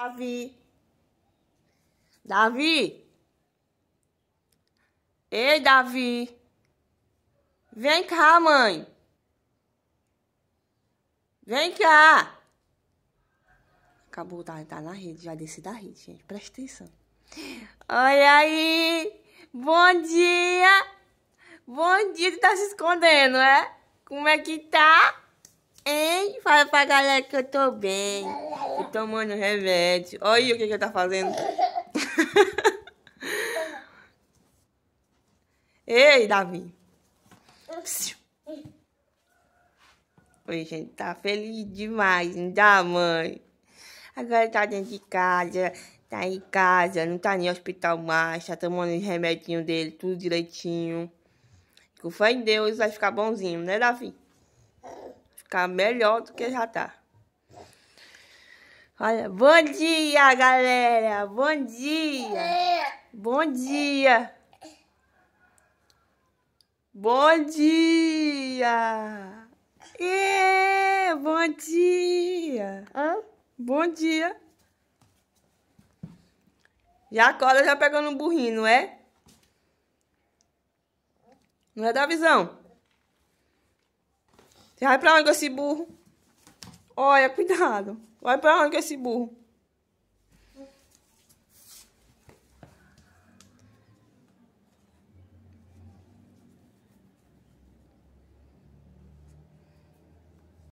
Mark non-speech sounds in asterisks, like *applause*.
Davi. Davi. Ei, Davi. Vem cá, mãe. Vem cá. Acabou, tá, tá na rede, já desci da rede, gente. Presta atenção. Olha aí. Bom dia. Bom dia, tu tá se escondendo, é? Como é que tá? Hein? Fala pra galera que eu tô bem. Tô tomando remédio. Olha o que que ele tá fazendo. *laughs* Ei, Davi. Oi, gente. Tá feliz demais, não tá, mãe? Agora tá dentro de casa. Tá em casa, não tá nem hospital mais. Tá tomando os remedinhos dele, tudo direitinho. Que fé em Deus vai ficar bonzinho, né, Davi? ficar melhor do que já tá. Olha, bom dia, galera! Bom dia! Bom dia! Bom dia! É, bom dia! Hã? Bom dia! Já acorda já pegando um burrinho, não é? Não é da visão? Você vai pra onde com esse burro? Olha, cuidado. Vai pra onde com esse burro?